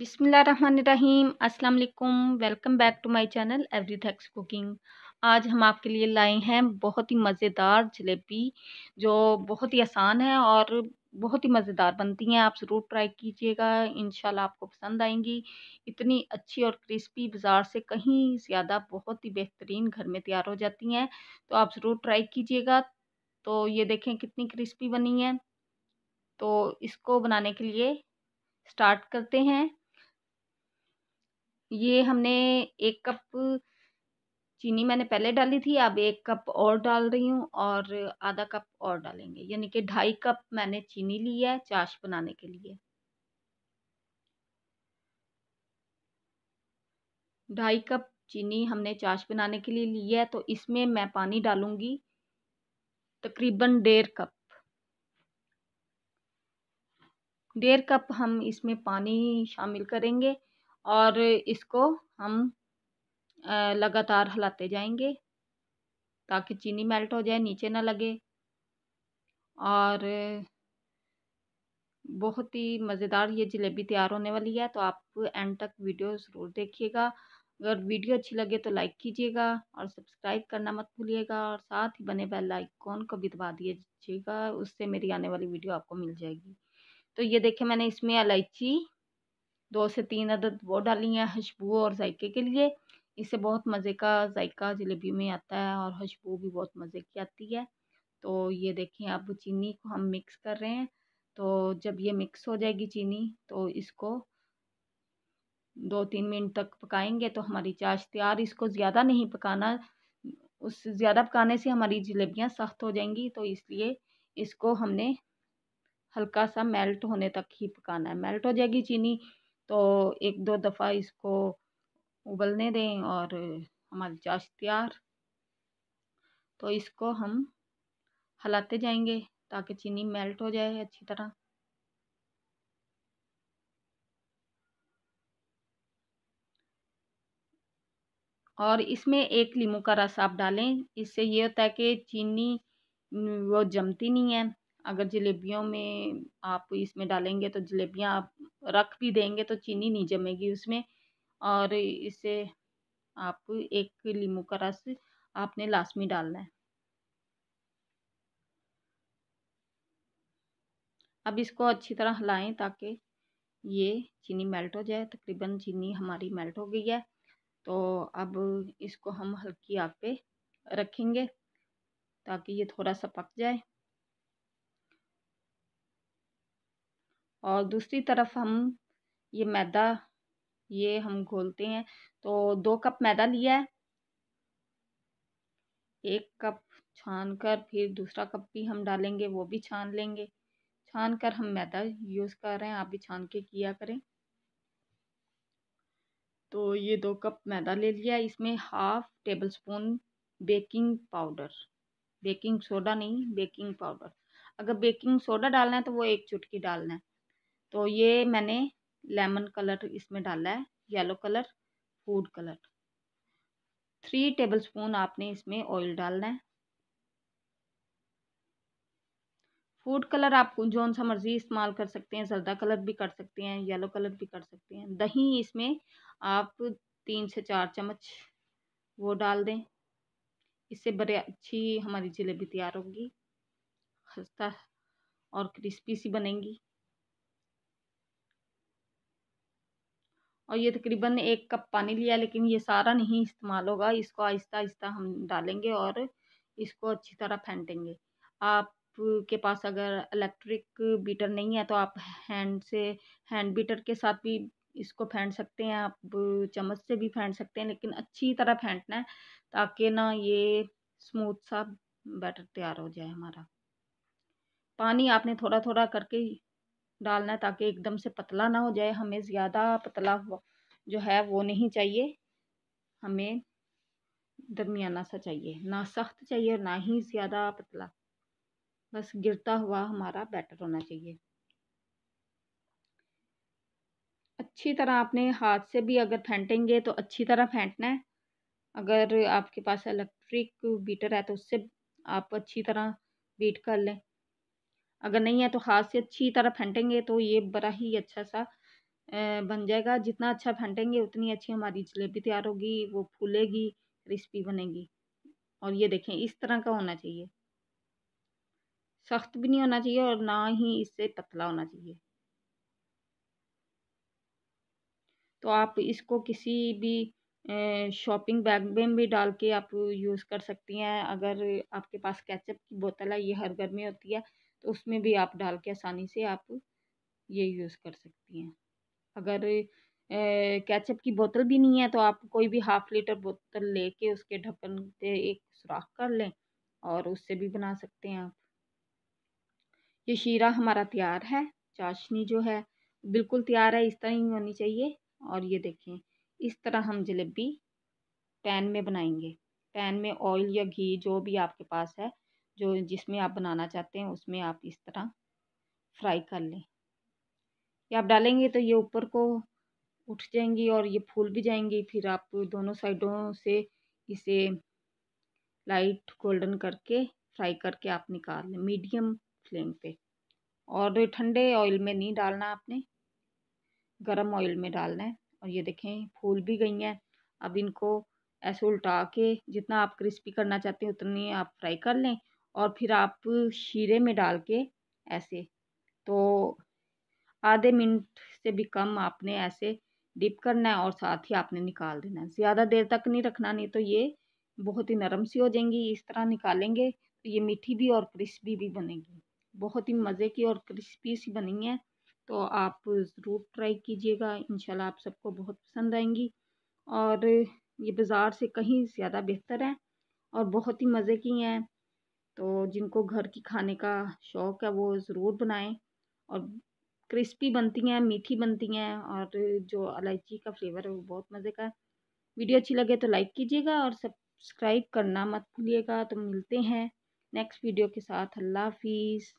बिसमीम अस्सलाम वालेकुम welcome back to my channel every thanks cooking आज हम आपके लिए लाए हैं बहुत ही मज़ेदार जलेबी जो बहुत ही आसान है और बहुत ही मज़ेदार बनती हैं आप ज़रूर ट्राई कीजिएगा इन आपको पसंद आएंगी इतनी अच्छी और क्रिस्पी बाज़ार से कहीं ज़्यादा बहुत ही बेहतरीन घर में तैयार हो जाती हैं तो आप ज़रूर ट्राई कीजिएगा तो ये देखें कितनी क्रिस्पी बनी है तो इसको बनाने के लिए स्टार्ट करते हैं ये हमने एक कप चीनी मैंने पहले डाली थी अब एक कप और डाल रही हूँ और आधा कप और डालेंगे यानी कि ढाई कप मैंने चीनी ली है चाश बनाने के लिए ढाई कप चीनी हमने चाश बनाने के लिए ली है तो इसमें मैं पानी डालूंगी तकरीबन डेढ़ कप डेढ़ कप हम इसमें पानी शामिल करेंगे और इसको हम लगातार हिलाते जाएंगे ताकि चीनी मेल्ट हो जाए नीचे ना लगे और बहुत ही मज़ेदार ये जलेबी तैयार होने वाली है तो आप एंड तक वीडियो ज़रूर देखिएगा अगर वीडियो अच्छी लगे तो लाइक कीजिएगा और सब्सक्राइब करना मत भूलिएगा और साथ ही बने बेल आइकॉन को भी दबा दीजिएगा उससे मेरी आने वाली वीडियो आपको मिल जाएगी तो ये देखिए मैंने इसमें इलायची दो से तीन अदद वो डाली हैं खुशबू और जायके के लिए इससे बहुत मज़े का जायका जलेबी में आता है और खुशबू भी बहुत मज़े की आती है तो ये देखें अब चीनी को हम मिक्स कर रहे हैं तो जब ये मिक्स हो जाएगी चीनी तो इसको दो तीन मिनट तक पकाएंगे तो हमारी चाश तैयार इसको ज़्यादा नहीं पकाना उस ज़्यादा पकाने से हमारी जलेबियाँ सख्त हो जाएंगी तो इसलिए इसको हमने हल्का सा मेल्ट होने तक ही पकाना है मेल्ट हो जाएगी चीनी तो एक दो दफ़ा इसको उबलने दें और हमारी चाश तैयार तो इसको हम हलाते जाएंगे ताकि चीनी मेल्ट हो जाए अच्छी तरह और इसमें एक लीमू का रस आप डालें इससे ये होता है कि चीनी वो जमती नहीं है अगर जलेबियों में आप इसमें डालेंगे तो जलेबियाँ आप रख भी देंगे तो चीनी नहीं जमेगी उसमें और इसे आप एक लीमू का रस आपने लास्ट में डालना है अब इसको अच्छी तरह हिलाएं ताकि ये चीनी मेल्ट हो जाए तकरीबन चीनी हमारी मेल्ट हो गई है तो अब इसको हम हल्की आग पे रखेंगे ताकि ये थोड़ा सा पक जाए और दूसरी तरफ हम ये मैदा ये हम घोलते हैं तो दो कप मैदा लिया है एक कप छान कर फिर दूसरा कप भी हम डालेंगे वो भी छान लेंगे छान कर हम मैदा यूज़ कर रहे हैं आप भी छान के किया करें तो ये दो कप मैदा ले लिया इसमें half tablespoon baking powder baking soda नहीं बेकिंग पाउडर अगर बेकिंग सोडा डालना है तो वो एक चुटकी डालना है तो ये मैंने लेमन कलर इसमें डाला है yellow colour food colour three tablespoon आपने इसमें ऑयल डालना है फूड कलर आप जौन सा मर्जी इस्तेमाल कर सकते हैं जर्दा कलर भी कर सकते हैं येलो कलर भी कर सकते हैं दही इसमें आप तीन से चार चम्मच वो डाल दें इससे बड़े अच्छी हमारी जलेबी तैयार होगी खस्ता और क्रिस्पी सी बनेंगी और ये तकरीबन एक कप पानी लिया लेकिन ये सारा नहीं इस्तेमाल होगा इसको आहिस्ता आहिस्ता हम डालेंगे और इसको अच्छी तरह फेंटेंगे आप के पास अगर इलेक्ट्रिक बीटर नहीं है तो आप हैंड से हैंड बीटर के साथ भी इसको फेंट सकते हैं आप चम्मच से भी फेंट सकते हैं लेकिन अच्छी तरह फेंटना है ताकि ना ये स्मूथ सा बैटर तैयार हो जाए हमारा पानी आपने थोड़ा थोड़ा करके डालना है ताकि एकदम से पतला ना हो जाए हमें ज़्यादा पतला जो है वो नहीं चाहिए हमें दरमियाना सा चाहिए ना सख्त चाहिए और ना ही ज़्यादा पतला बस गिरता हुआ हमारा बैटर होना चाहिए अच्छी तरह आपने हाथ से भी अगर फेंटेंगे तो अच्छी तरह फेंटना है अगर आपके पास इलेक्ट्रिक बीटर है तो उससे आप अच्छी तरह बीट कर लें अगर नहीं है तो हाथ से अच्छी तरह फेंटेंगे तो ये बड़ा ही अच्छा सा बन जाएगा जितना अच्छा फेंटेंगे उतनी अच्छी हमारी जलेबी तैयार होगी वो फूलेगी क्रिस्पी बनेगी और ये देखें इस तरह का होना चाहिए सख्त भी नहीं होना चाहिए और ना ही इससे पतला होना चाहिए तो आप इसको किसी भी शॉपिंग बैग में भी डाल के आप यूज़ कर सकती हैं अगर आपके पास कैचअप की बोतल है ये हर घर में होती है तो उसमें भी आप डाल के आसानी से आप ये यूज़ कर सकती हैं अगर कैचअप की बोतल भी नहीं है तो आप कोई भी हाफ़ लीटर बोतल लेके उसके ढक्कन से एक सुराख कर लें और उससे भी बना सकते हैं आप ये शीरा हमारा तैयार है चाशनी जो है बिल्कुल तैयार है इस तरह ही होनी चाहिए और ये देखें इस तरह हम जलेबी पैन में बनाएंगे पैन में ऑयल या घी जो भी आपके पास है जो जिसमें आप बनाना चाहते हैं उसमें आप इस तरह फ्राई कर लें ये आप डालेंगे तो ये ऊपर को उठ जाएंगी और ये फूल भी जाएंगी फिर आप दोनों साइडों से इसे लाइट गोल्डन करके फ्राई करके आप निकाल लें मीडियम फ्लेम पे और ठंडे ऑयल में नहीं डालना आपने गरम ऑयल में डालना है और ये देखें फूल भी गई हैं अब इनको ऐसे उल्टा के जितना आप क्रिस्पी करना चाहते हैं उतनी आप फ्राई कर लें और फिर आप शीरे में डाल के ऐसे तो आधे मिनट से भी कम आपने ऐसे डिप करना है और साथ ही आपने निकाल देना है ज़्यादा देर तक नहीं रखना नहीं तो ये बहुत ही नरम सी हो जाएंगी इस तरह निकालेंगे तो ये मीठी भी और क्रिस्पी भी बनेगी बहुत ही मज़े की और क्रिस्पी सी बनी है तो आप ज़रूर ट्राई कीजिएगा इन आप सबको बहुत पसंद आएंगी और ये बाज़ार से कहीं ज़्यादा बेहतर है और बहुत ही मज़े की हैं तो जिनको घर की खाने का शौक़ है वो ज़रूर बनाएं और क्रिस्पी बनती हैं मीठी बनती हैं और जो इलायची का फ्लेवर है वो बहुत मज़े का है वीडियो अच्छी लगे तो लाइक कीजिएगा और सब्सक्राइब करना मत भूलिएगा तो मिलते हैं नेक्स्ट वीडियो के साथ अल्लाह हाफिज़